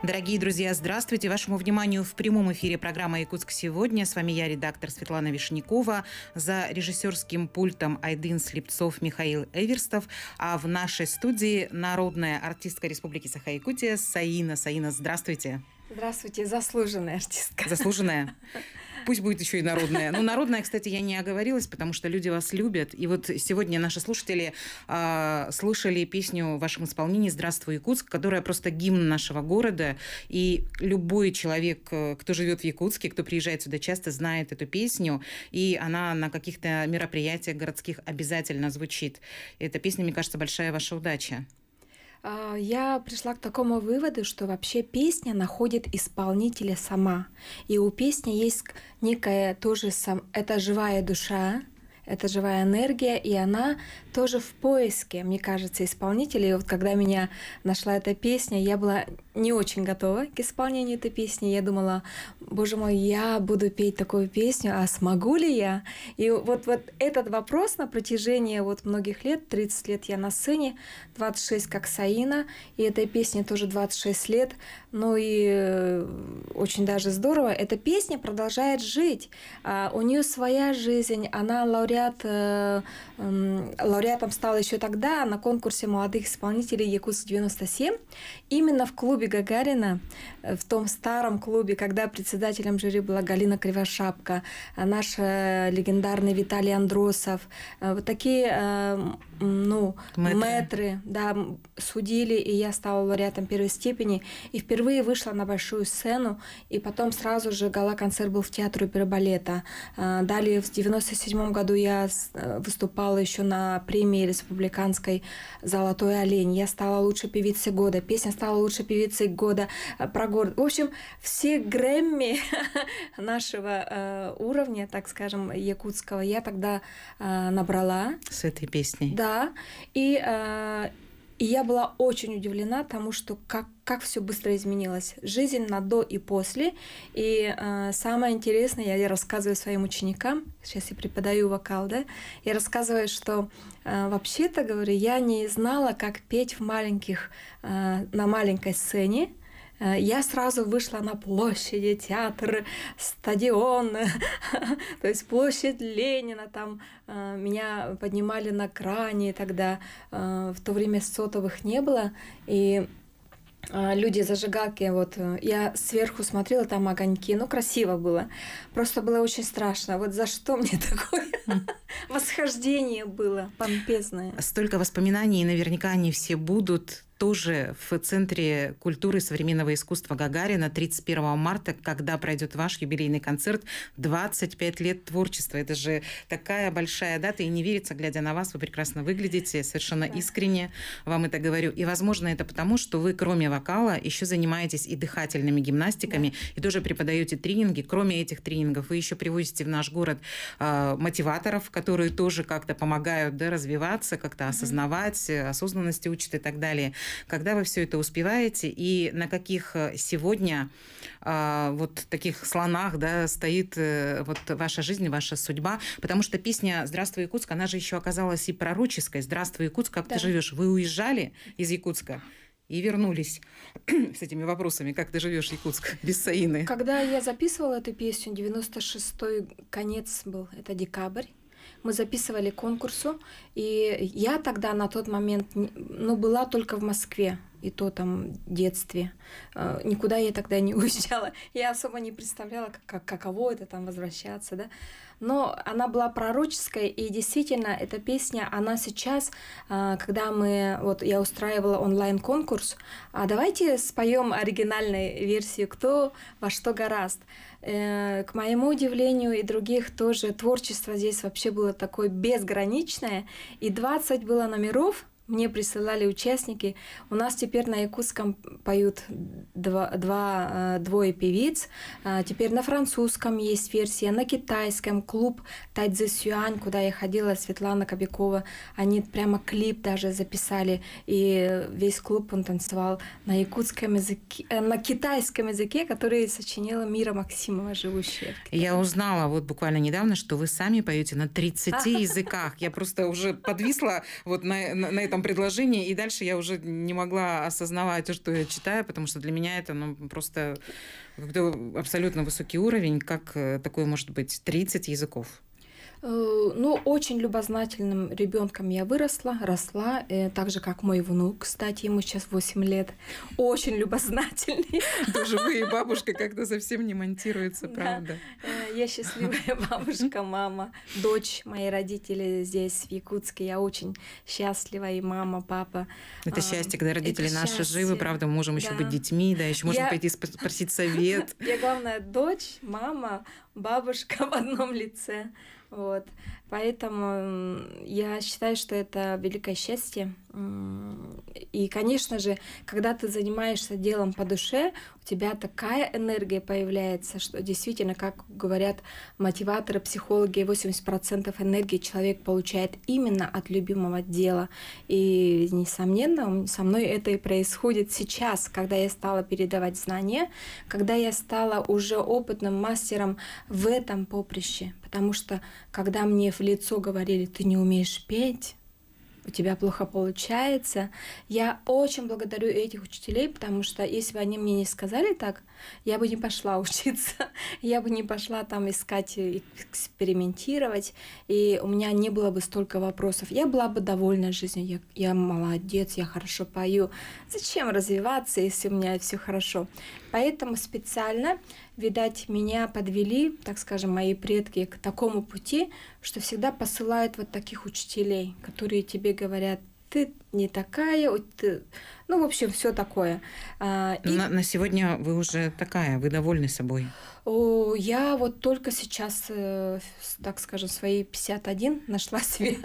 Дорогие друзья, здравствуйте. Вашему вниманию в прямом эфире программа «Якутск сегодня». С вами я, редактор Светлана Вишнякова. За режиссерским пультом Айдын Слепцов Михаил Эверстов. А в нашей студии народная артистка Республики Саха-Якутия Саина. Саина, здравствуйте. Здравствуйте. Здравствуйте, заслуженная артистка. Заслуженная. Пусть будет еще и народная. Ну, народная, кстати, я не оговорилась, потому что люди вас любят. И вот сегодня наши слушатели э, а, слушали песню в вашем исполнении «Здравствуй, Якутск», которая просто гимн нашего города. И любой человек, э, кто живет в Якутске, кто приезжает сюда часто, знает эту песню. И она на каких-то мероприятиях городских обязательно звучит. Эта песня, мне кажется, большая ваша удача. А, я пришла к такому выводу, что вообще песня находит исполнителя сама. И у песни есть некая тоже сам... Это живая душа, это живая энергия, и она тоже в поиске, мне кажется, исполнителя. И вот когда меня нашла эта песня, я была не очень готова к исполнению этой песни. Я думала, боже мой, я буду петь такую песню, а смогу ли я? И вот, вот этот вопрос на протяжении вот многих лет, 30 лет я на сцене, 26 как Саина, и этой песне тоже 26 лет. Ну и э, очень даже здорово. Эта песня продолжает жить. А, у нее своя жизнь. Она лауреат, э, лауреатом стала еще тогда на конкурсе молодых исполнителей Якутск 97. Именно в клубе Гагарина э, в том старом клубе, когда председателем жюри была Галина Кривошапка, а наш э, легендарный Виталий Андросов. Э, вот такие ну, метры мэтры, да, судили, и я стала лауреатом первой степени, и впервые вышла на большую сцену, и потом сразу же гала-концерт был в театре оперы балета. А, далее в 97 году я э, выступала еще на премии республиканской «Золотой олень», я стала лучшей певицей года, песня стала лучшей певицей года, э, про город. В общем, все Грэмми нашего э, уровня, так скажем, якутского, я тогда набрала. С этой песней? Да, да, и э, и я была очень удивлена тому, что как, как все быстро изменилось. Жизнь на до и после. И э, самое интересное, я рассказываю своим ученикам, сейчас я преподаю вокал, да, я рассказываю, что э, вообще-то, говорю, я не знала, как петь в маленьких, э, на маленькой сцене, Э, я сразу вышла на площади, театр, стадион, то есть площадь Ленина, там э, меня поднимали на кране тогда, э, в то время сотовых не было, и люди зажигалки, вот я сверху смотрела, там огоньки, ну красиво было, просто было очень страшно, вот за что мне такое восхождение было, помпезное. Столько воспоминаний, наверняка они все будут, тоже в Центре культуры и современного искусства Гагарина 31 марта, когда пройдет ваш юбилейный концерт «25 лет творчества». Это же такая большая дата, и не верится, глядя на вас, вы прекрасно выглядите, совершенно да. искренне вам это говорю. И, возможно, это потому, что вы, кроме вокала, еще занимаетесь и дыхательными гимнастиками, да. и тоже преподаете тренинги. Кроме этих тренингов, вы еще привозите в наш город э, мотиваторов, которые тоже как-то помогают да, развиваться, как-то mm-hmm. осознавать, э, осознанности учат и так далее. Когда вы все это успеваете и на каких э, сегодня э, вот таких слонах да, стоит э, вот ваша жизнь, ваша судьба? Потому что песня «Здравствуй, Якутск», она же еще оказалась и пророческой. «Здравствуй, Якутск, как да. ты живешь?» Вы уезжали из Якутска? и вернулись с этими вопросами, как ты живешь, Якутск, без Саины. Когда я записывала эту песню, 96-й конец был, это декабрь, мы записывали конкурсу, и я тогда на тот момент, ну, была только в Москве, и то там в детстве. Э, никуда я тогда не уезжала. Я особо не представляла, как, каково это там возвращаться, да. Но она была пророческая, и действительно, эта песня, она сейчас, э, когда мы, вот я устраивала онлайн-конкурс, а давайте споем оригинальную версию «Кто во что гораст». Э, к моему удивлению и других тоже творчество здесь вообще было такое безграничное. И 20 было номеров, мне присылали участники. У нас теперь на якутском поют два, два, э, двое певиц. А, теперь на французском есть версия, на китайском клуб Тайдзи Сюань, куда я ходила, Светлана Кобякова. Они прямо клип даже записали, и весь клуб он танцевал на якутском языке, э, на китайском языке, который сочинила Мира Максимова, живущая в Китае. Я узнала вот буквально недавно, что вы сами поете на 30 языках. Я просто уже подвисла вот на, на, на этом коротком предложении, и дальше я уже не могла осознавать, то, что я читаю, потому что для меня это ну, просто абсолютно высокий уровень, как э, такое может быть 30 языков. Э, ну, очень любознательным ребенком я выросла, росла, э, так же, как мой внук, кстати, ему сейчас 8 лет. Очень любознательный. Даже вы и бабушка как-то совсем не монтируется, правда. Э, я счастливая бабушка, мама, дочь. Мои родители здесь, в Якутске. Я очень счастлива, и мама, папа. Это счастье, когда родители наши живы, правда, мы можем еще быть детьми, да, еще можем пойти спросить совет. Я, главное, дочь, мама, бабушка в одном лице. Вот. Поэтому я считаю, что это великое счастье. И, конечно же, когда ты занимаешься делом по душе, у тебя такая энергия появляется, что действительно, как говорят мотиваторы, психологи, 80% энергии человек получает именно от любимого дела. И, несомненно, со мной это и происходит сейчас, когда я стала передавать знания, когда я стала уже опытным мастером в этом поприще. Потому что, когда мне в лицо говорили, ты не умеешь петь, у тебя плохо получается. Я очень благодарю этих учителей, потому что если бы они мне не сказали так, я бы не пошла учиться, я бы не пошла там искать, экспериментировать, и у меня не было бы столько вопросов. Я была бы довольна жизнью, я, я молодец, я хорошо пою. Зачем развиваться, если у меня все хорошо? Поэтому специально Видать, меня подвели, так скажем, мои предки к такому пути, что всегда посылают вот таких учителей, которые тебе говорят, ты не такая, ты... ну, в общем, все такое. А, и... на, на сегодня вы уже такая, вы довольны собой? О, я вот только сейчас, э, так скажем, свои 51 нашла себе.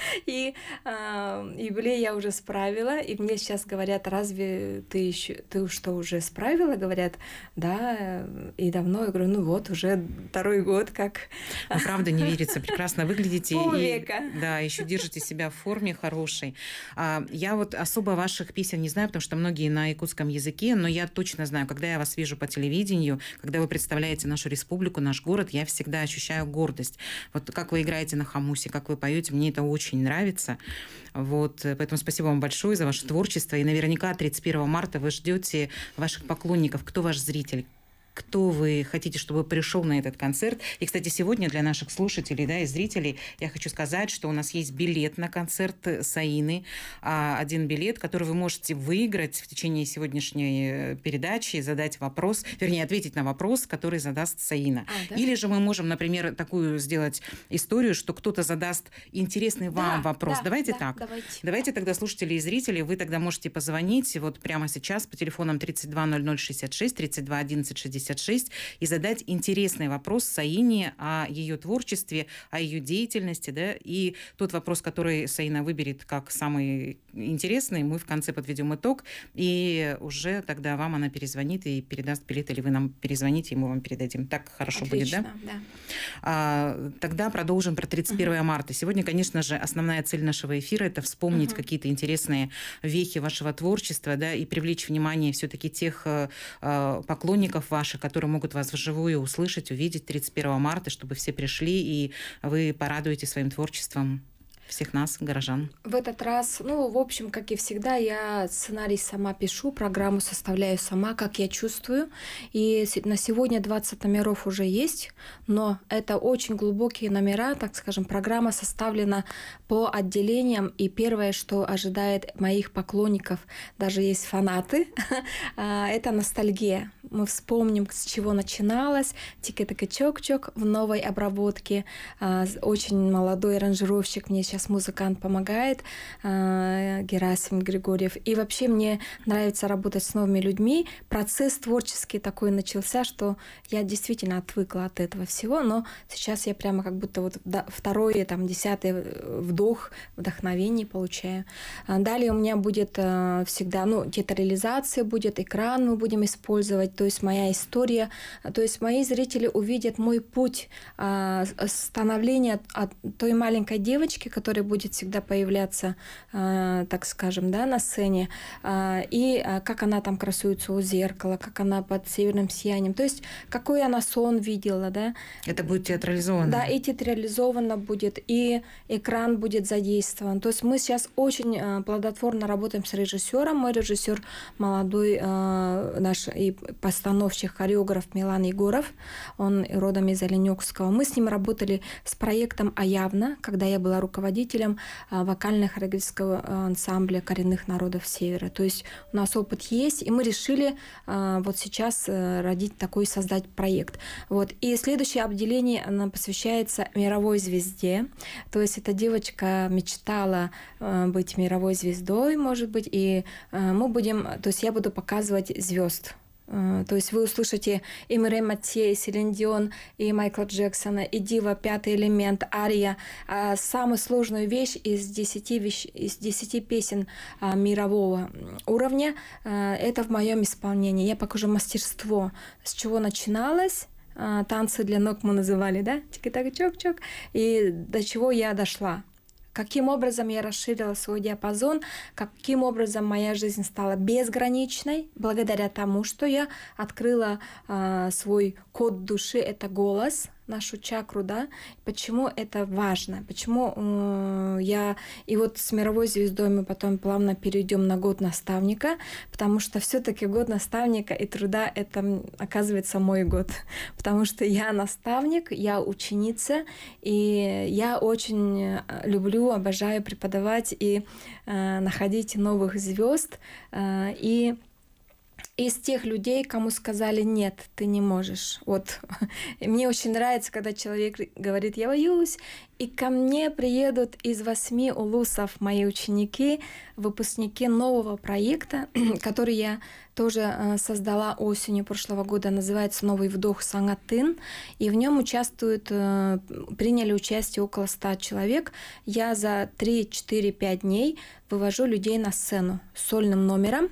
И э, юбилей я уже справила, и мне сейчас говорят, разве ты еще, ты что, уже справила? Говорят, да, и давно. Я говорю, ну вот, уже второй год как. Ну, правда, не верится, прекрасно выглядите. Полвека. И, да, еще держите себя в форме хорошей. А, я вот особо ваших песен не знаю, потому что многие на якутском языке, но я точно знаю, когда я вас вижу по телевидению, когда вы представляете нашу республику, наш город, я всегда ощущаю гордость. Вот как вы играете на хамусе, как вы поете, мне это очень очень нравится. Вот, э, поэтому спасибо вам большое за ваше творчество. И наверняка 31 марта вы ждете ваших поклонников. Кто ваш зритель? кто вы хотите, чтобы пришел на этот концерт. И, кстати, сегодня для наших слушателей да, и зрителей я хочу сказать, что у нас есть билет на концерт Саины. А, один билет, который вы можете выиграть в течение сегодняшней э, передачи, задать вопрос, вернее, ответить на вопрос, который задаст Саина. А, да? Или же мы можем, например, такую сделать историю, что кто-то задаст интересный да, вам вопрос. Да, давайте да, так. Давайте. давайте тогда, слушатели и зрители, вы тогда можете позвонить вот прямо сейчас по телефонам 320066, 321166, 56 и задать интересный вопрос Саине о ее творчестве, о ее деятельности. Да? И тот вопрос, который Саина выберет как самый интересный, мы в конце подведем итог, и уже тогда вам она перезвонит и передаст билет, или вы нам перезвоните, и мы вам передадим. Так хорошо Отлично, будет, да? да. А, тогда продолжим про 31 uh марта. Сегодня, конечно же, основная цель нашего эфира – это вспомнить uh какие-то интересные вехи вашего творчества, да, и привлечь внимание все-таки тех э, э, поклонников ваших, наши, которые могут вас вживую услышать, увидеть 31 марта, чтобы все пришли, и вы порадуете своим творчеством всех нас, горожан. В этот раз, ну, в общем, как и всегда, я сценарий сама пишу, программу составляю сама, как я чувствую. И на сегодня 20 номеров уже есть, но это очень глубокие номера, так скажем, программа составлена по отделениям. И первое, что ожидает моих поклонников, даже есть фанаты, а, это ностальгия. Мы вспомним, с чего начиналось, тики-таки-чок-чок в новой обработке. А, очень молодой аранжировщик мне сейчас сейчас музыкант помогает, э, Герасим Григорьев. И вообще мне нравится работать с новыми людьми. Процесс творческий такой начался, что я действительно отвыкла от этого всего, но сейчас я прямо как будто вот второй, там, десятый э, вдох вдохновений получаю. А далее у меня будет э, всегда, ну, театрализация будет, экран мы будем использовать, то есть моя история, то есть мои зрители увидят мой путь а, становления от той маленькой девочки, которая который будет всегда появляться, э, так скажем, да, на сцене, э, и э, как она там красуется у зеркала, как она под северным сиянием, то есть какой она сон видела, да. Это будет театрализовано. Да, и театрализовано будет, и экран будет задействован. То есть мы сейчас очень плодотворно работаем с режиссером. Мой режиссер молодой наш и постановщик, хореограф Милан Егоров, он родом из Оленёкского. Мы с ним работали с проектом «А явно», когда я была руководителем руководителем а, вокально-хореографического а, ансамбля коренных народов Севера. То есть у нас опыт есть, и мы решили а, вот сейчас э, родить такой, создать проект. Вот. И следующее обделение она посвящается мировой звезде. То есть эта девочка мечтала э, быть мировой звездой, может быть, и э, мы будем, то есть я буду показывать звезд Э, то есть вы услышите и Мире Матье, и Селин Дион, и Майкла Джексона, и Дива, Пятый элемент, Ария. А самую сложную вещь из десяти вещ... из десяти песен а, мирового уровня э, – это в моем исполнении. Я покажу мастерство, с чего начиналось, а, танцы для ног мы называли, да, тики-так-чок-чок, и до чего я дошла каким образом я расширила свой диапазон, каким образом моя жизнь стала безграничной, благодаря тому, что я открыла э, свой код души, это голос, нашу чакру, да, почему это важно, почему э, я... И вот с мировой звездой мы потом плавно перейдем на год наставника, потому что все таки год наставника и труда — это, оказывается, мой год, потому что я наставник, я ученица, и я очень э, люблю, обожаю преподавать и э, находить новых звезд, э, и из тех людей, кому сказали «нет, ты не можешь». Вот мне очень нравится, когда человек говорит «я боюсь, и ко мне приедут из восьми улусов мои ученики, выпускники нового проекта, который я тоже э, создала осенью прошлого года. Называется «Новый вдох Сангатын». И в нем участвуют, э, приняли участие около ста человек. Я за 3-4-5 дней вывожу людей на сцену с сольным номером.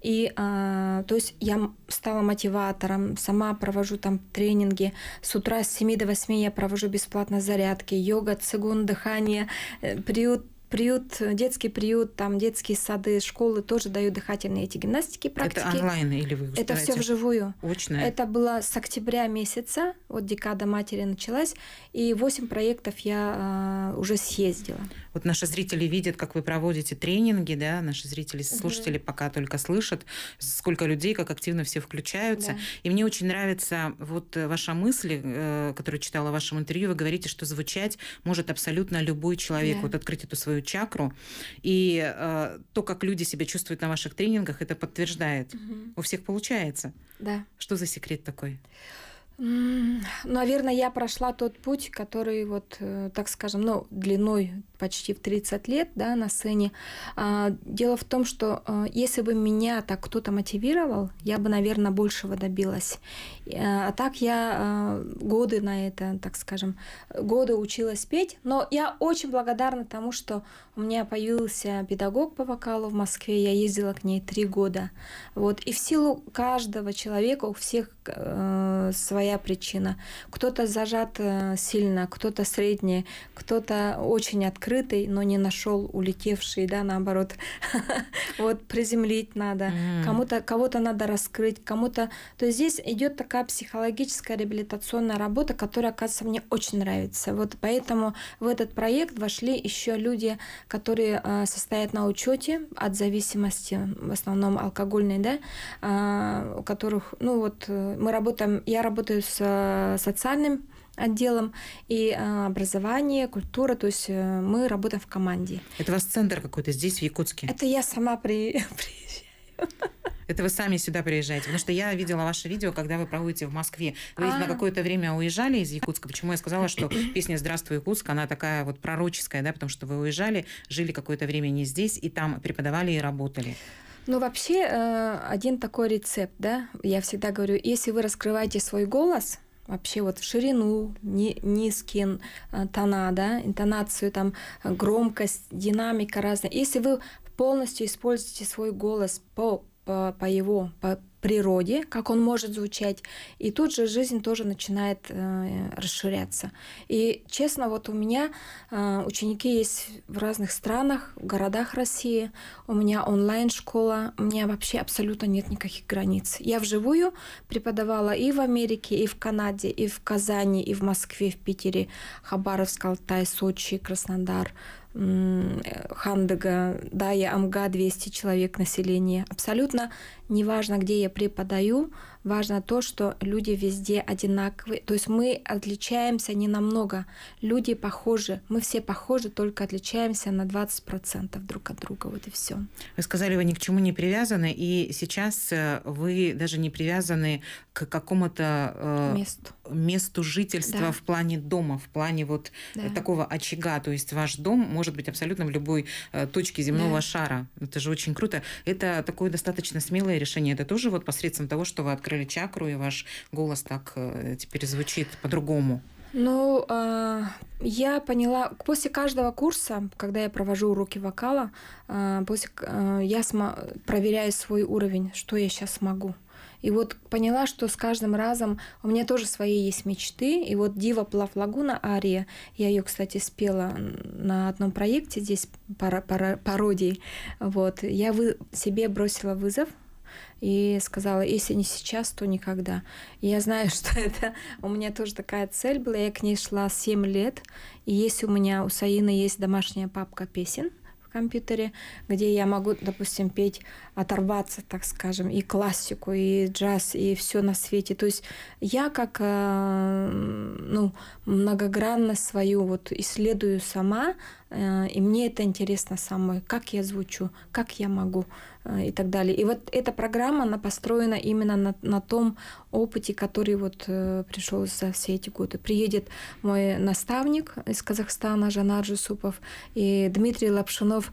И а, то есть я стала мотиватором, сама провожу там тренинги. С утра с 7 до 8 я провожу бесплатно зарядки, йога много, цигун, дыхание, э, приют приют, детский приют, там детские сады, школы тоже дают дыхательные эти гимнастики практики. Это онлайн или вы Это все вживую. Очно? Это было с октября месяца, вот декада матери началась, и 8 проектов я э, уже съездила. Вот наши зрители видят, как вы проводите тренинги, да, наши зрители, слушатели угу. пока только слышат, сколько людей, как активно все включаются. Да. И мне очень нравится вот э, ваша мысль, э, которую читала в вашем интервью. Вы говорите, что звучать может абсолютно любой человек. Да. Вот открыть эту свою чакру. И э, то, как люди себя чувствуют на ваших тренингах, это подтверждает. Угу. У всех получается. Да. Что за секрет такой? Наверное, я прошла тот путь, который, вот, э, так скажем, ну, длиной почти в 30 лет да, на сцене. А, дело в том, что э, если бы меня так кто-то мотивировал, я бы, наверное, большего добилась. Э, а так я годы на это, так скажем, годы училась петь. Но я очень благодарна тому, что у меня появился педагог по вокалу в Москве. Я ездила к ней три года. Вот. И в силу каждого человека, у всех э, своя своя причина. Кто-то зажат э, сильно, кто-то средний, кто-то очень открытый, но не нашел улетевший, да, наоборот. Вот приземлить надо, кому-то кого-то надо раскрыть, кому-то. То есть здесь идет такая психологическая реабилитационная работа, которая, оказывается, мне очень нравится. Вот поэтому в этот проект вошли еще люди, которые э, состоят на учете от зависимости, в основном алкогольной, да, а, у которых, ну вот, э, мы работаем, я работаю работаю с э, социальным отделом и э, образование, культура, то есть э, мы работаем в команде. Это у вас центр какой-то здесь, в Якутске? Это я сама при... приезжаю. Это вы сами сюда приезжаете? Потому что я видела ваше видео, когда вы проводите в Москве. Вы а на какое-то время уезжали из Якутска. Почему я сказала, что песня «Здравствуй, Якутск», она такая вот пророческая, да, потому что вы уезжали, жили какое-то время не здесь, и там преподавали и работали. Ну, вообще, э, один такой рецепт, да, я всегда говорю, если вы раскрываете свой голос, вообще вот в ширину, ни, низкие э, тона, да, интонацию, там, громкость, динамика разная. Если вы полностью используете свой голос по, по, по его, по, природе, как он может звучать, и тут же жизнь тоже начинает э, расширяться. И честно, вот у меня э, ученики есть в разных странах, в городах России, у меня онлайн-школа, у меня вообще абсолютно нет никаких границ. Я вживую преподавала и в Америке, и в Канаде, и в Казани, и в Москве, в Питере, Хабаровск, Алтай, Сочи, Краснодар, э, Хандага, да, я Амга, 200 человек населения. Абсолютно неважно, где я преподаю, важно то, что люди везде одинаковые. То есть мы отличаемся не намного. Люди похожи. Мы все похожи, только отличаемся на 20% друг от друга. Вот и все. Вы сказали, вы ни к чему не привязаны, и сейчас э, вы даже не привязаны к какому-то э, месту. месту жительства да. в плане дома, в плане вот э, да. такого очага. То есть ваш дом может быть абсолютно в любой э, точке земного да. шара. Это же очень круто. Это такое достаточно смелое и решение это тоже вот посредством того, что вы открыли чакру, и ваш голос так э, теперь звучит по-другому? Ну, э, я поняла, после каждого курса, когда я провожу уроки вокала, э, после, э, я смо- проверяю свой уровень, что я сейчас смогу И вот поняла, что с каждым разом у меня тоже свои есть мечты. И вот Дива Плав Лагуна Ария, я ее, кстати, спела на одном проекте здесь пара, пара, пародии. Вот я вы, себе бросила вызов и сказала, если не сейчас, то никогда. И я знаю, что это у меня тоже такая цель была, я к ней шла 7 лет, и есть у меня, у Саины есть домашняя папка песен, в компьютере, где я могу, допустим, петь, оторваться, так скажем, и классику, и джаз, и все на свете. То есть я как э, ну, многогранно свою вот исследую сама, Э, и мне это интересно самой, как я звучу, как я могу э, и так далее. И вот эта программа, она построена именно на, на том опыте, который вот э, пришел за все эти годы. Приедет мой наставник из Казахстана, Жанар Жусупов, и Дмитрий Лапшунов,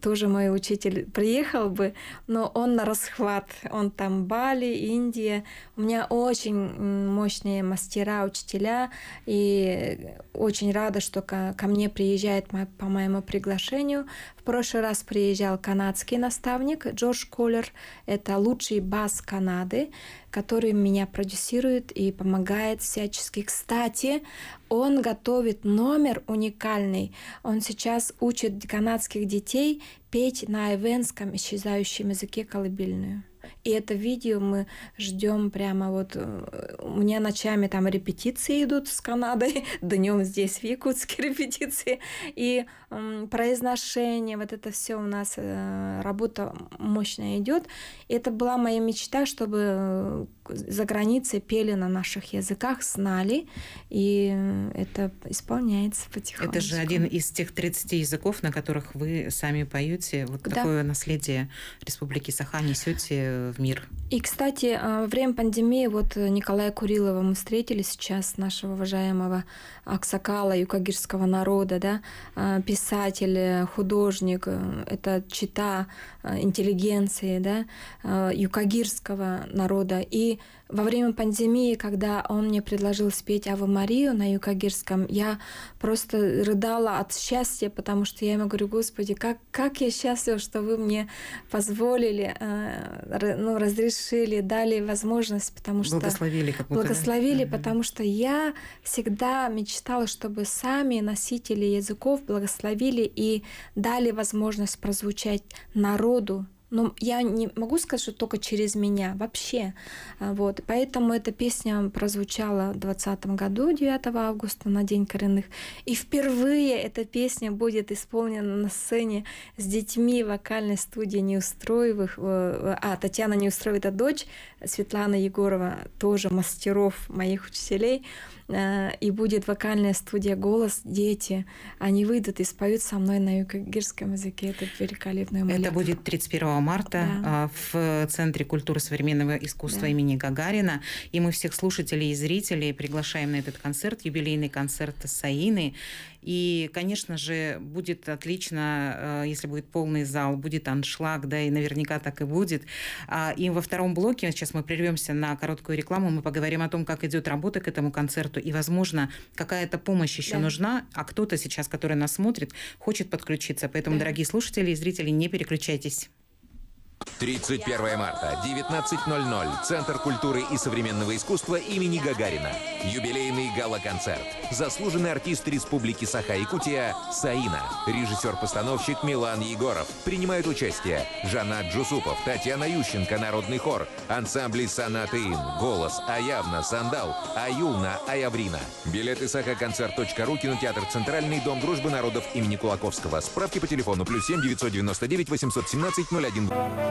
тоже мой учитель, приехал бы, но он на расхват, он там Бали, Индия. У меня очень мощные мастера, учителя, и очень рада, что ко, ко мне приезжают приезжает по моему приглашению. В прошлый раз приезжал канадский наставник Джордж Коллер. Это лучший бас Канады, который меня продюсирует и помогает всячески. Кстати, он готовит номер уникальный. Он сейчас учит канадских детей петь на айвенском исчезающем языке колыбельную. И это видео мы ждем прямо вот... Э, у меня ночами там репетиции идут с Канадой, днем здесь в Якутске репетиции. И э, произношение, вот это все у нас э, работа мощная идет. И это была моя мечта, чтобы э, за границей пели на наших языках, знали, и это исполняется потихоньку. Это же один из тех 30 языков, на которых вы сами поете. Вот да. такое наследие Республики Саха несете в мир. И, кстати, а, во время пандемии вот Николая Курилова мы встретили сейчас, нашего уважаемого Аксакала, юкагирского народа, да, а, писатель, художник, это чита а, интеллигенции, да, юкагирского народа. И во время пандемии, когда он мне предложил спеть Аву Марию на Юкагирском, я просто рыдала от счастья, потому что я ему говорю, Господи, как, как я счастлива, что вы мне позволили, э, ну, разрешили, дали возможность, потому что... Благословили как будто. Благословили, да? потому что я всегда мечтала, чтобы сами носители языков благословили и дали возможность прозвучать народу, но ну, я не могу сказать, что только через меня вообще. А, вот. Поэтому эта песня прозвучала в 2020 году, 9 августа, на День коренных. И впервые эта песня будет исполнена на сцене с детьми вокальной студии Неустроевых. Э, э, а, Татьяна Неустроева – это дочь Светлана Егорова, тоже мастеров моих учителей. Э, и будет вокальная студия «Голос», дети, они выйдут и споют со мной на югирском языке эту великолепную молитву. Это будет 31 марта да. А, в Центре культуры современного искусства да. имени Гагарина. И мы всех слушателей и зрителей приглашаем на этот концерт, юбилейный концерт Саины. И, конечно же, будет отлично, э, если будет полный зал, будет аншлаг, да, и наверняка так и будет. А, и во втором блоке, сейчас мы прервемся на короткую рекламу, мы поговорим о том, как идет работа к этому концерту, и, возможно, какая-то помощь еще да. нужна, а кто-то сейчас, который нас смотрит, хочет подключиться. Поэтому, да. дорогие слушатели и зрители, не переключайтесь. 31 марта, 19.00, Центр культуры и современного искусства имени Гагарина. Юбилейный гала-концерт. Заслуженный артист Республики Саха-Якутия Саина. Режиссер-постановщик Милан Егоров. Принимают участие Жанат Джусупов, Татьяна Ющенко, Народный хор, ансамбли Ин, Голос, Аявна, Сандал, Аюлна, Аяврина. Билеты сахаконцерт.ру, кинотеатр Центральный, Дом дружбы народов имени Кулаковского. Справки по телефону плюс 7 999 817 01.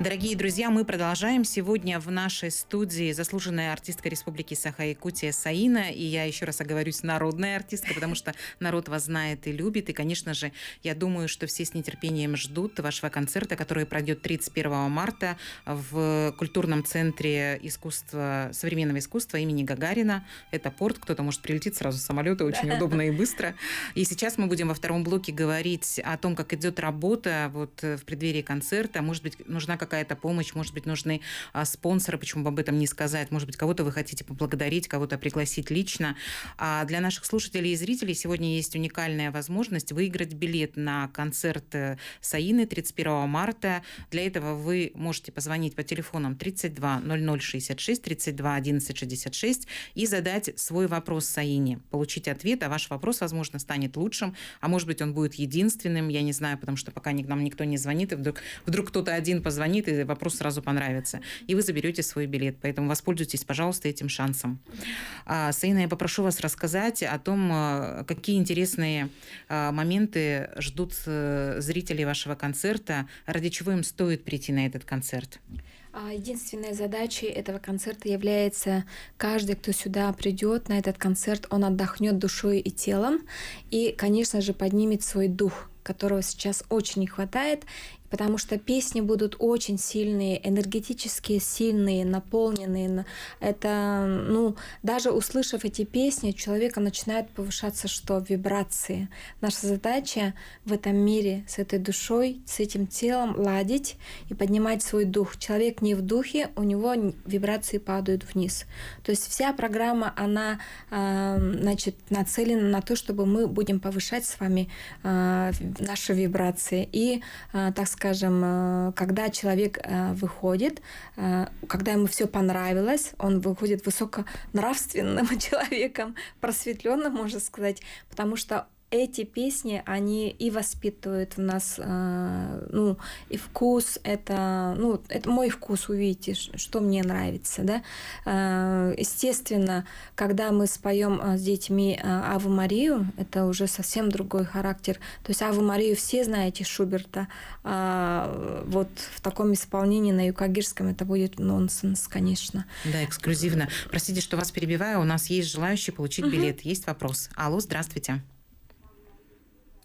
Дорогие друзья, мы продолжаем. Сегодня в нашей студии заслуженная артистка Республики Саха-Якутия Саина. И я еще раз оговорюсь, народная артистка, потому что народ вас знает и любит. И, конечно же, я думаю, что все с нетерпением ждут вашего концерта, который пройдет 31 марта в культурном центре искусства, современного искусства имени Гагарина. Это порт. Кто-то может прилететь сразу с самолета, очень удобно и быстро. И сейчас мы будем во втором блоке говорить о том, как идет работа вот в преддверии концерта. Может быть, нужна как какая-то помощь, может быть, нужны а, спонсоры, почему бы об этом не сказать, может быть, кого-то вы хотите поблагодарить, кого-то пригласить лично. А для наших слушателей и зрителей сегодня есть уникальная возможность выиграть билет на концерт э, Саины 31 марта. Для этого вы можете позвонить по телефонам 32 0066 32 11 66 и задать свой вопрос Саине. Получить ответ, а ваш вопрос, возможно, станет лучшим, а может быть, он будет единственным, я не знаю, потому что пока нам никто не звонит, и вдруг, вдруг кто-то один позвонит, позвонит, и вопрос сразу понравится. И вы заберете свой билет. Поэтому воспользуйтесь, пожалуйста, этим шансом. А, Саина, я попрошу вас рассказать о том, а, какие интересные а, моменты ждут э, зрителей вашего концерта, ради чего им стоит прийти на этот концерт. Единственной задачей этого концерта является каждый, кто сюда придет на этот концерт, он отдохнет душой и телом и, конечно же, поднимет свой дух, которого сейчас очень не хватает потому что песни будут очень сильные, энергетически сильные, наполненные. Это, ну, даже услышав эти песни, у человека начинает повышаться что? Вибрации. Наша задача в этом мире с этой душой, с этим телом ладить и поднимать свой дух. Человек не в духе, у него вибрации падают вниз. То есть вся программа, она, а, значит, нацелена на то, чтобы мы будем повышать с вами а, наши вибрации и, а, так сказать, скажем, э, когда человек э, выходит, э, когда ему все понравилось, он выходит высоконравственным человеком, просветленным, можно сказать, потому что эти песни, они и воспитывают в нас, э, ну, и вкус, это, ну, это мой вкус, увидите, что мне нравится, да. Э, естественно, когда мы споем э, с детьми э, Аву Марию, это уже совсем другой характер. То есть Аву Марию все знаете Шуберта, э, вот в таком исполнении на юкагирском это будет нонсенс, конечно. Да, эксклюзивно. Простите, что вас перебиваю, у нас есть желающие получить билет, угу. есть вопрос. Алло, здравствуйте.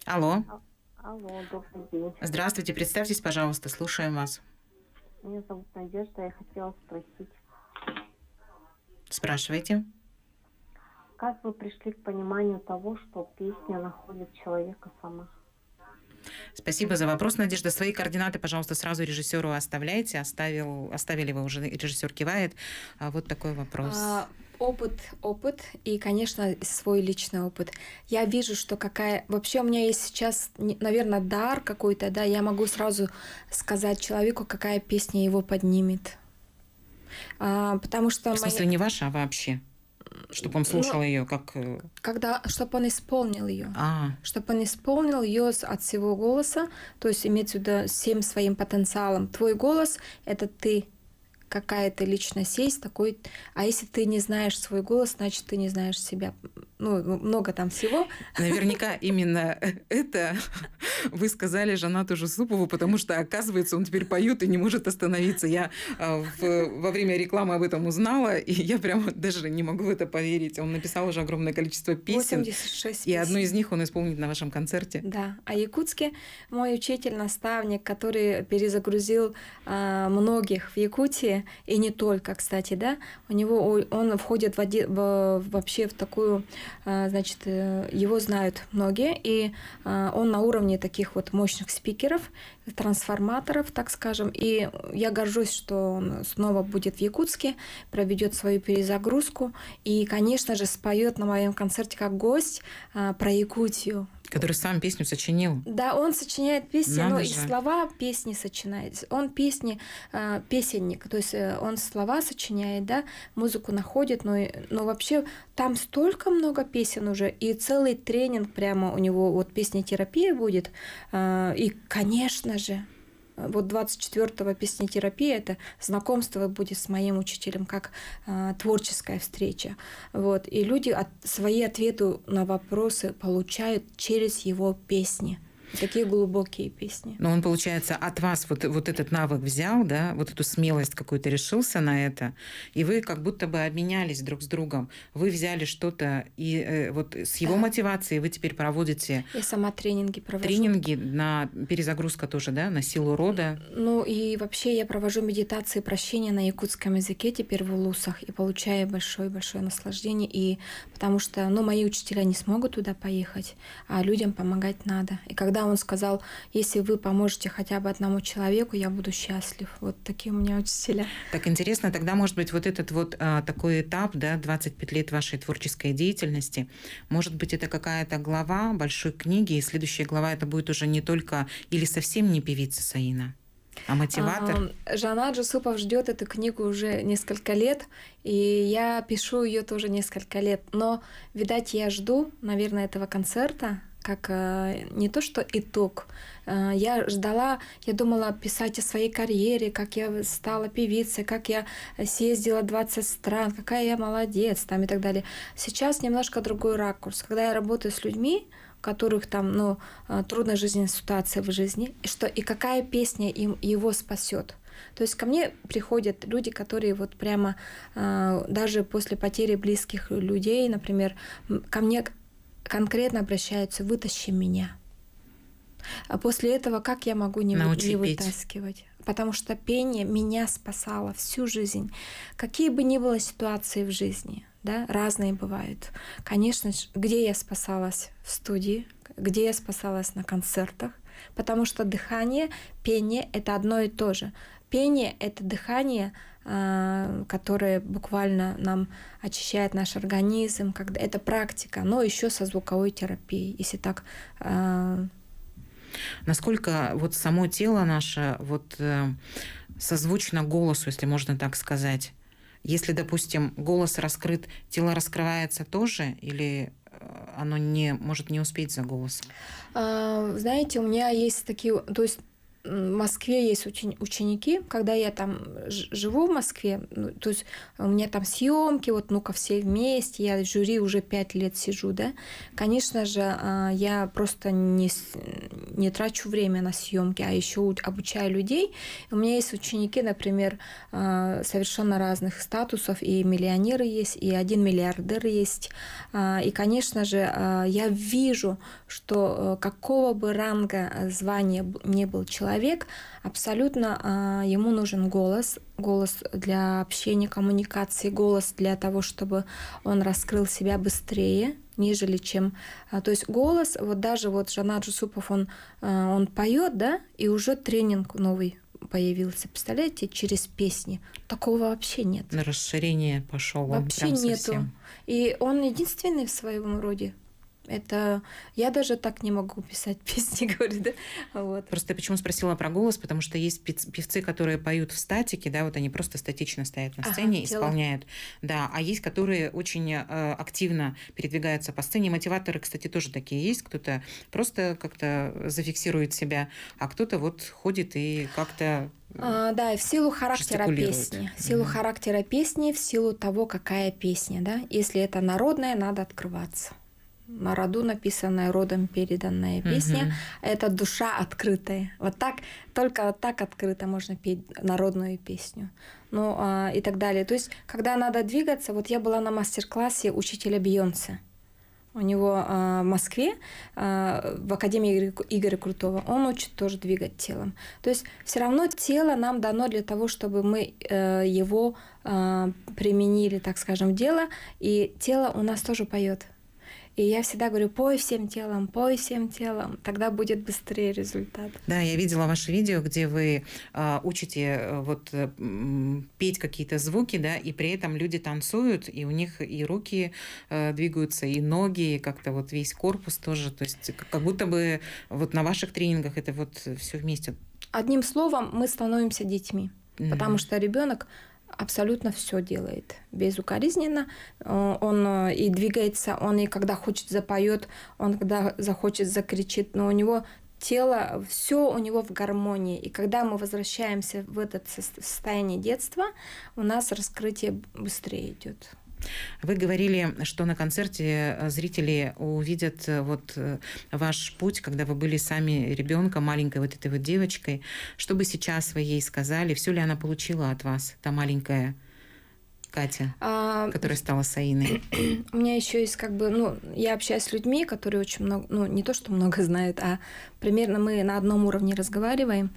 Алло. А, алло, добрый день. Здравствуйте, представьтесь, пожалуйста, слушаем вас. Меня зовут Надежда, я хотела спросить. Спрашивайте. Как вы пришли к пониманию того, что песня находит человека сама? Спасибо за вопрос, Надежда. Свои координаты, пожалуйста, сразу режиссеру оставляйте. Оставил, оставили вы уже, режиссер кивает. А вот такой вопрос. А, Опыт, опыт и, конечно, свой личный опыт. Я вижу, что какая... Вообще у меня есть сейчас, наверное, дар какой-то, да, я могу сразу сказать человеку, какая песня его поднимет. А, потому что... В смысле, моя... не ваша а вообще? Чтобы он ну, слушал ну, ее как... Э, когда, чтобы он исполнил ее. А. Чтобы он исполнил ее от всего голоса, то есть иметь сюда всем своим потенциалом. Твой голос — это ты, какая то личность есть, такой... А если ты не знаешь свой голос, значит, ты не знаешь себя. Ну, много там всего. Наверняка именно это вы сказали Жанату Жусупову, потому что, оказывается, он теперь поет и не может остановиться. Я а, в, во время рекламы об этом узнала, и я прямо даже не могу в это поверить. Он написал уже огромное количество песен. 86 песен. И одну из них он исполнит на вашем концерте. Да. А Якутске мой учитель-наставник, который перезагрузил э, многих в Якутии, и не только, кстати, да, у него, он входит в, оди, в вообще в такую, а, значит, э, его знают многие, и а, он на уровне таких вот мощных спикеров, трансформаторов, так скажем, и я горжусь, что он снова будет в Якутске, проведет свою перезагрузку, и, конечно же, споет на моем концерте как гость а, про Якутию, который сам песню сочинил. Да, он сочиняет песни, Надо но же. и слова песни сочиняет. Он песни э, песенник, то есть э, он слова сочиняет, да, музыку находит, но, но вообще там столько много песен уже, и целый тренинг прямо у него, вот песня терапия будет, э, и, конечно же, Э, вот 24-го песни-терапия это знакомство будет с моим учителем, как э, творческая встреча. Вот. И люди от, свои ответы на вопросы получают через его песни. Такие глубокие песни. Но он, получается, от вас вот, вот этот навык взял, да, вот эту смелость какую-то решился на это, и вы как будто бы обменялись друг с другом. Вы взяли что-то, и э, вот с его да. мотивацией вы теперь проводите... Я сама тренинги провожу. Тренинги на перезагрузка тоже, да, на силу рода. Ну и вообще я провожу медитации прощения на якутском языке теперь в Улусах, и получаю большое-большое наслаждение, и потому что, ну, мои учителя не смогут туда поехать, а людям помогать надо. И когда когда он сказал, если вы поможете хотя бы одному человеку, я буду счастлив. Вот такие у меня учителя. Так интересно, тогда, может быть, вот этот вот а, такой этап, да, 25 лет вашей творческой деятельности, может быть, это какая-то глава большой книги, и следующая глава это будет уже не только или совсем не певица Саина, а мотиватор? А, Жанат Жусупов ждет эту книгу уже несколько лет, и я пишу ее тоже несколько лет. Но, видать, я жду, наверное, этого концерта, как э, не то что итог. Э, я ждала, я думала писать о своей карьере, как я стала певицей, как я съездила 20 стран, какая я молодец там и так далее. Сейчас немножко другой ракурс. Когда я работаю с людьми, у которых там, ну, э, трудная жизненная ситуация в жизни, что и какая песня им его спасет. То есть ко мне приходят люди, которые вот прямо даже после потери близких людей, например, ко мне конкретно обращаются, вытащи меня. А после этого как я могу не, Научи не вытаскивать? Петь. Потому что пение меня спасало всю жизнь. Какие бы ни было ситуации в жизни, да, разные бывают. Конечно где я спасалась в студии, где я спасалась на концертах, потому что дыхание, пение — это одно и то же. Пение — это дыхание — а, которые буквально нам очищают наш организм, когда это практика, но еще со звуковой терапией, если так. А, Насколько вот само тело наше вот э, созвучно голосу, если можно так сказать? Если, допустим, голос раскрыт, тело раскрывается тоже или э, оно не может не успеть за голосом? А, знаете, у меня есть такие, то есть в Москве есть учени- ученики, когда я там живу в Москве, ну, то есть у меня там съемки, вот ну-ка все вместе, я в жюри уже пять лет сижу, да, конечно же, а, я просто не, не трачу время на съемки, а еще обучаю людей. У меня есть ученики, например, а, совершенно разных статусов, и миллионеры есть, и один миллиардер есть, а, и, конечно же, я вижу, что э, какого бы ранга звания не был человек, человек, абсолютно э, ему нужен голос, голос для общения, коммуникации, голос для того, чтобы он раскрыл себя быстрее, нежели чем... Э, то есть голос, вот даже вот Жанна Жусупов, он, э, он поет, да, и уже тренинг новый появился, представляете, через песни. Такого вообще нет. На расширение пошел. Вообще нету. Совсем. И он единственный в своем роде это я даже так не могу писать песни, говорю, да. Вот. Просто я почему спросила про голос, потому что есть певцы, которые поют в статике, да, вот они просто статично стоят на сцене, ага, исполняют, тело. да, а есть, которые очень э, активно передвигаются по сцене. Мотиваторы, кстати, тоже такие есть. Кто-то просто как-то зафиксирует себя, а кто-то вот ходит и как-то э, а, да, в силу характера песни. В силу mm-hmm. характера песни, в силу того, какая песня, да. Если это народная, надо открываться на роду написанная, родом переданная песня. Угу. Это душа открытая. Вот так, только вот так открыто можно петь народную песню. Ну а, и так далее. То есть, когда надо двигаться, вот я была на мастер-классе учителя Бейонсе. У него а, в Москве, а, в Академии Игоря Крутого, он учит тоже двигать телом. То есть все равно тело нам дано для того, чтобы мы э, его э, применили, так скажем, в дело, и тело у нас тоже поет. И я всегда говорю, пой всем телом, пой всем телом, тогда будет быстрее результат. Да, я видела ваше видео, где вы э, учите э, вот э, петь какие-то звуки, да, и при этом люди танцуют, и у них и руки э, двигаются, и ноги, и как-то вот весь корпус тоже, то есть как будто бы вот на ваших тренингах это вот все вместе. Одним словом, мы становимся детьми, mm-hmm. потому что ребенок абсолютно все делает безукоризненно. Э, он э, и двигается, он и когда хочет запоет, он когда захочет закричит, но у него тело, все у него в гармонии. И когда мы возвращаемся в это состояние детства, у нас раскрытие быстрее идет. Вы говорили, что на концерте э, зрители увидят э, вот э, ваш путь, когда вы были сами ребенком, маленькой вот этой вот девочкой. Что бы сейчас вы ей сказали? Все ли она получила от вас, та маленькая Катя, а, которая стала Саиной? У меня еще есть как бы, ну, я общаюсь с людьми, которые очень много, ну, не то, что много знают, а примерно мы на одном уровне разговариваем.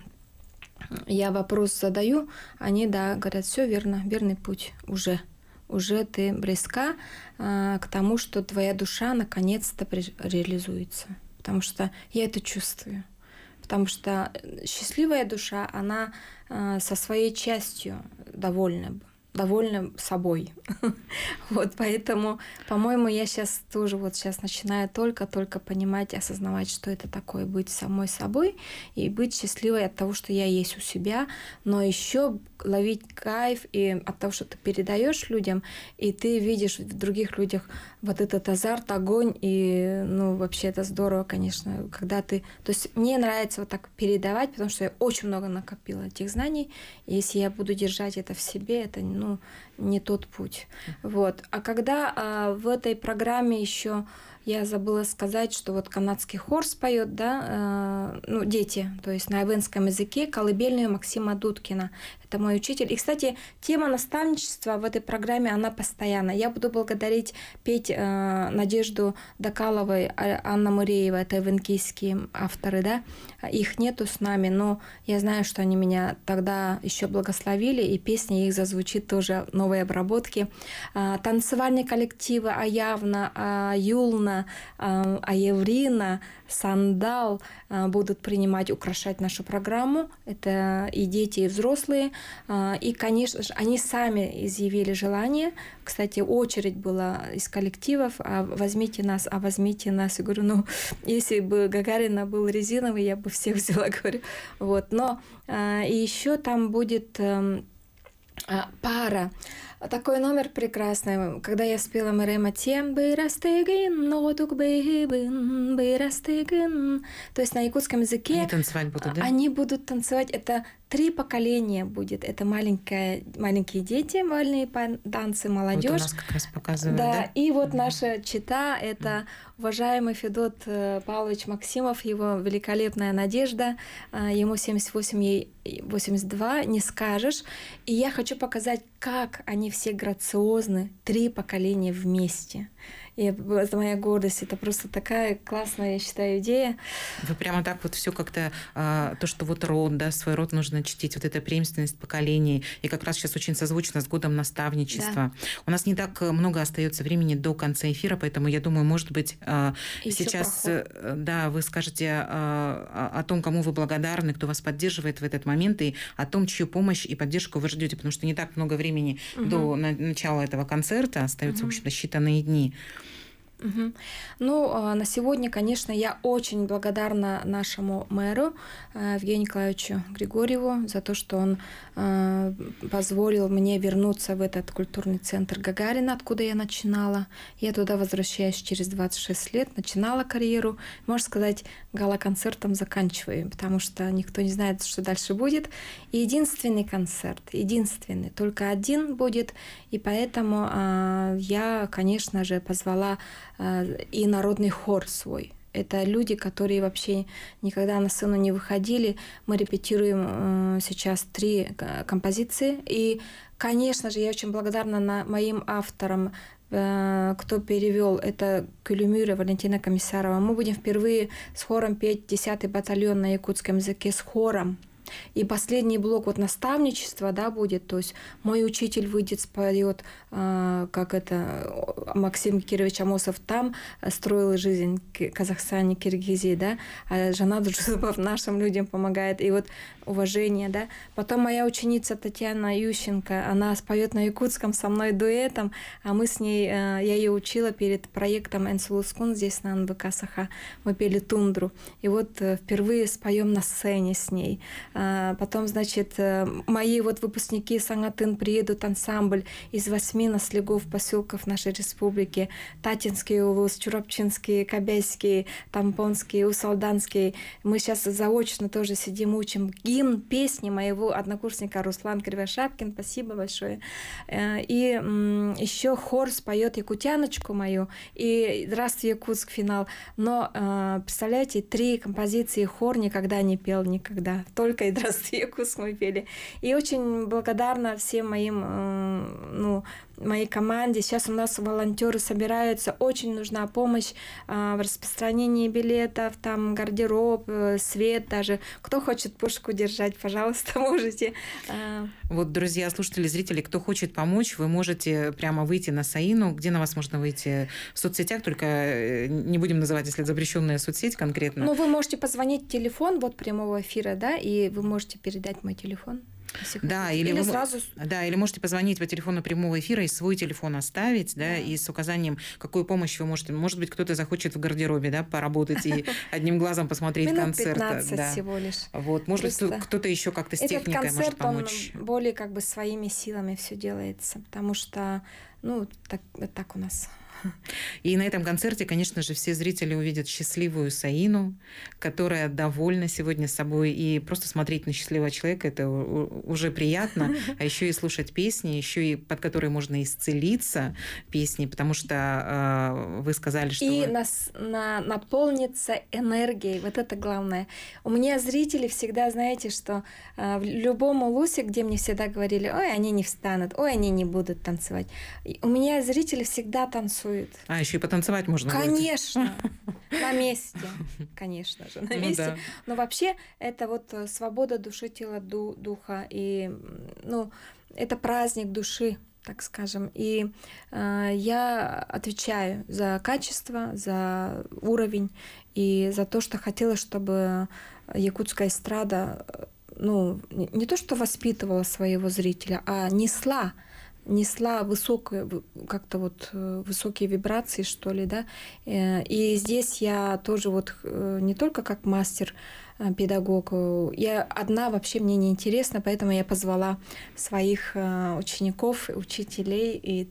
Я вопрос задаю, они, да, говорят, все верно, верный путь уже уже ты близка э, к тому, что твоя душа наконец-то реализуется. Потому что я это чувствую. Потому что э, счастливая душа, она э, со своей частью довольна довольна собой. вот, поэтому, по-моему, я сейчас тоже вот сейчас начинаю только-только понимать, осознавать, что это такое быть самой собой и быть счастливой от того, что я есть у себя, но еще ловить кайф и от того, что ты передаешь людям, и ты видишь в других людях вот этот азарт, огонь, и, ну, вообще это здорово, конечно, когда ты... То есть мне нравится вот так передавать, потому что я очень много накопила этих знаний, и если я буду держать это в себе, это, ну, ну, не тот путь. Вот. А когда а, в этой программе еще я забыла сказать, что вот канадский хор споет, да, э, ну, дети, то есть на айвенском языке, колыбельную Максима Дудкина. Это мой учитель. И, кстати, тема наставничества в этой программе, она постоянно. Я буду благодарить петь э, Надежду Докаловой, а, Анна Муреева, это айвенкийские авторы, да. Их нету с нами, но я знаю, что они меня тогда еще благословили, и песни их зазвучит тоже новые обработки. Э, танцевальные коллективы Аявна, а, а Анна, Аеврина, Сандал а, будут принимать, украшать нашу программу. Это и дети, и взрослые. А, и, конечно же, они сами изъявили желание. Кстати, очередь была из коллективов. А возьмите нас, а возьмите нас. Я говорю, ну, если бы Гагарина был резиновый, я бы всех взяла, говорю. Вот. Но а, и еще там будет эм, пара такой номер прекрасный. Когда я спела Мэри Матьем «Бейрастыгин, нотук бейбин, бейрастыгин», то есть на якутском языке... Они танцевать будут, да? Они будут танцевать. Это три поколения будет. Это маленькая маленькие дети, вольные танцы, молодежь. Вот у нас как раз показывают, да? да? И вот mm наша чита — это уважаемый Федот э, Павлович Максимов, его великолепная надежда. Э, ему 78, ей 82, не скажешь. И я хочу показать, как они они все грациозны, три поколения вместе. И это моя гордость. Это просто такая классная, я считаю, идея. Вы прямо так вот все как-то, а, то, что вот род, да, свой род нужно чтить, вот эта преемственность поколений. И как раз сейчас очень созвучно с годом наставничества. Да. У нас не так э, много остается времени до конца эфира, поэтому я думаю, может быть, а, и сейчас э, да, вы скажете о, а, а, о том, кому вы благодарны, кто вас поддерживает в этот момент, и о том, чью помощь и поддержку вы ждете, потому что не так много времени угу. до начала этого концерта, остается, угу. в общем-то, считанные дни. Угу. Ну, а, на сегодня, конечно, я очень благодарна нашему мэру а, Евгению Николаевичу Григорьеву за то, что он а, позволил мне вернуться в этот культурный центр Гагарина, откуда я начинала. Я туда возвращаюсь через 26 лет, начинала карьеру, можно сказать, гала-концертом заканчиваю, потому что никто не знает, что дальше будет. И единственный концерт, единственный, только один будет, и поэтому я, конечно же, позвала и народный хор свой. Это люди, которые вообще никогда на сцену не выходили. Мы репетируем э, сейчас три э, композиции. И, конечно же, я очень благодарна на моим авторам, э, кто перевел, это Кулюмюра Валентина Комиссарова. Мы будем впервые с хором петь Десятый батальон на якутском языке с хором. И последний блок вот наставничество, да, будет, то есть мой учитель выйдет, споет, а, как это Максим Кирович Амосов там э, строил жизнь Казахстане, Киргизии, да, а жена Дружбов нашим людям помогает, и вот уважение, да. Потом моя ученица Татьяна Ющенко, она споет на якутском со мной дуэтом, а мы с ней, э, я ее учила перед проектом Энсулускун здесь на НВК Саха, мы пели «Тундру», и вот э, впервые споем на сцене с ней, а, потом, значит, э, мои вот выпускники Сангатын приедут ансамбль из восьми наслегов поселков нашей республики. Татинский улус, Чурапчинский, Кобяйский, Тампонский, Усалданский. Мы сейчас заочно тоже сидим, учим гимн, песни моего однокурсника Руслан Кривошапкин. Спасибо большое. Э, и еще хор споет якутяночку мою и «Здравствуй, Якутск» финал. Но, э, представляете, три композиции хор никогда не пел никогда. Только и Дроздейку мы пели. И очень благодарна всем моим ну, моей команде. Сейчас у нас волонтеры собираются, очень нужна помощь а, в распространении билетов, там гардероб, э, свет даже. Кто хочет пушку держать, пожалуйста, можете. А... Вот, друзья, слушатели, зрители, кто хочет помочь, вы можете прямо выйти на Саину. Где на вас можно выйти? В соцсетях, только э, не будем называть, если это запрещенная соцсеть конкретно. Ну, вы можете позвонить телефон вот прямого эфира, да, и вы можете передать мой телефон. Да, или, или вы, сразу... да, или можете позвонить по телефону прямого эфира и свой телефон оставить, да, да. и с указанием, какую помощь вы можете. Может быть, кто-то захочет в гардеробе, да, поработать и одним глазом посмотреть Минут 15 да. всего лишь. Вот, может быть, кто-то еще как-то с техникой концерт, может помочь. Он более как бы своими силами все делается, потому что, ну, так, так у нас и на этом концерте, конечно же, все зрители увидят счастливую Саину, которая довольна сегодня собой. И просто смотреть на счастливого человека это уже приятно. А еще и слушать песни, еще и под которые можно исцелиться песни, потому что э, вы сказали, что... И вы... нас, на, наполниться энергией. Вот это главное. У меня зрители всегда, знаете, что э, в любом улусе, где мне всегда говорили, ой, они не встанут, ой, они не будут танцевать. И у меня зрители всегда танцуют чувствует. А, еще и потанцевать можно. Конечно. Будет. На месте. Конечно же, на ну месте. Ну, да. Но вообще, это вот э, свобода души, тела, духа. И, ну, это праздник души так скажем. И э, я отвечаю за качество, за уровень и за то, что хотела, чтобы якутская эстрада, э, ну, не то, что воспитывала своего зрителя, а несла несла высокие, как-то вот э, высокие вибрации, что ли, да. Э, и здесь я тоже вот э, не только как мастер Э, педагог. Э, я одна вообще мне не интересно, поэтому я позвала своих э, учеников, учителей и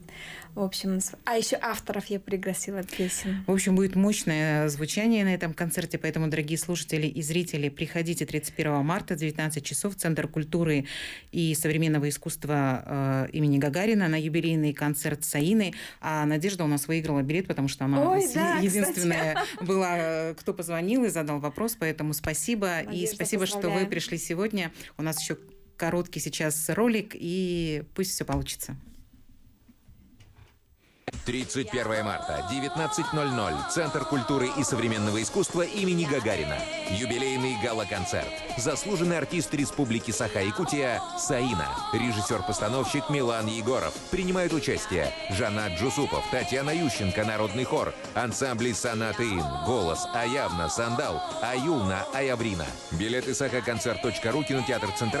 в общем, а еще авторов я пригласила песен. В общем, будет мощное звучание на этом концерте, поэтому, дорогие слушатели и зрители, приходите 31 марта, 19 часов, в Центр культуры и современного искусства э, имени Гагарина на юбилейный концерт Саины. А Надежда у нас выиграла билет, потому что она Ой, да, единственная кстати. была, кто позвонил и задал вопрос, поэтому спасибо спасибо. Надежда, и спасибо, поздравляем. что вы пришли сегодня. У нас еще короткий сейчас ролик, и пусть все получится. 31 марта, 19.00, Центр культуры и современного искусства имени Гагарина. Юбилейный гала-концерт. Заслуженный артист Республики Саха-Якутия Саина. Режиссер-постановщик Милан Егоров. Принимают участие Жанат Джусупов, Татьяна Ющенко, Народный хор, ансамбли Санатыин, Голос, Аявна, Сандал, Аюна Аяврина. Билеты сахаконцерт.ру, кинотеатр Центральный.